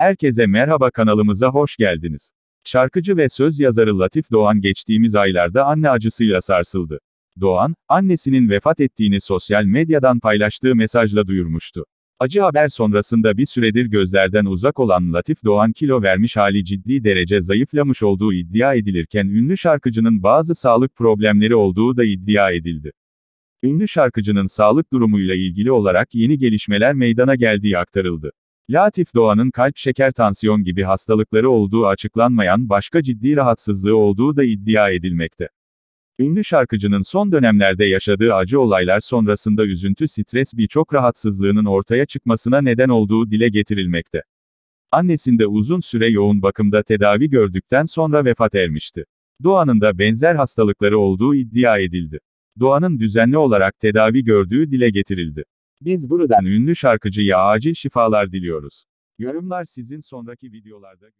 Herkese merhaba kanalımıza hoş geldiniz. Şarkıcı ve söz yazarı Latif Doğan geçtiğimiz aylarda anne acısıyla sarsıldı. Doğan, annesinin vefat ettiğini sosyal medyadan paylaştığı mesajla duyurmuştu. Acı haber sonrasında bir süredir gözlerden uzak olan Latif Doğan kilo vermiş hali ciddi derece zayıflamış olduğu iddia edilirken ünlü şarkıcının bazı sağlık problemleri olduğu da iddia edildi. Ünlü şarkıcının sağlık durumuyla ilgili olarak yeni gelişmeler meydana geldiği aktarıldı. Latif Doğan'ın kalp şeker tansiyon gibi hastalıkları olduğu açıklanmayan başka ciddi rahatsızlığı olduğu da iddia edilmekte. Ünlü şarkıcının son dönemlerde yaşadığı acı olaylar sonrasında üzüntü stres birçok rahatsızlığının ortaya çıkmasına neden olduğu dile getirilmekte. Annesinde uzun süre yoğun bakımda tedavi gördükten sonra vefat ermişti. Doğan'ın da benzer hastalıkları olduğu iddia edildi. Doğan'ın düzenli olarak tedavi gördüğü dile getirildi. Biz buradan ünlü şarkıcıya acil şifalar diliyoruz. Yorumlar sizin sonraki videolarda.